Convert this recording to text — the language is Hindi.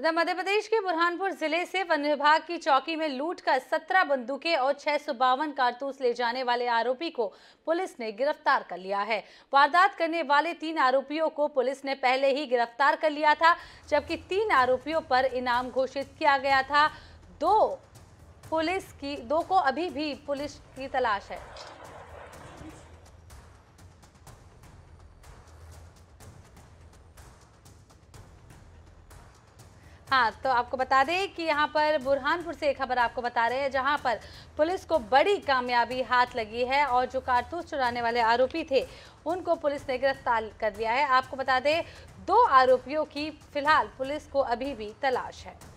इधर मध्य प्रदेश के बुरहानपुर जिले से वन विभाग की चौकी में लूट का सत्रह बंदूकें और छह कारतूस ले जाने वाले आरोपी को पुलिस ने गिरफ्तार कर लिया है वारदात करने वाले तीन आरोपियों को पुलिस ने पहले ही गिरफ्तार कर लिया था जबकि तीन आरोपियों पर इनाम घोषित किया गया था दो पुलिस की दो को अभी भी पुलिस की तलाश है हाँ तो आपको बता दें कि यहाँ पर बुरहानपुर से एक खबर आपको बता रहे हैं जहाँ पर पुलिस को बड़ी कामयाबी हाथ लगी है और जो कारतूस चुराने वाले आरोपी थे उनको पुलिस ने गिरफ्तार कर लिया है आपको बता दें दो आरोपियों की फिलहाल पुलिस को अभी भी तलाश है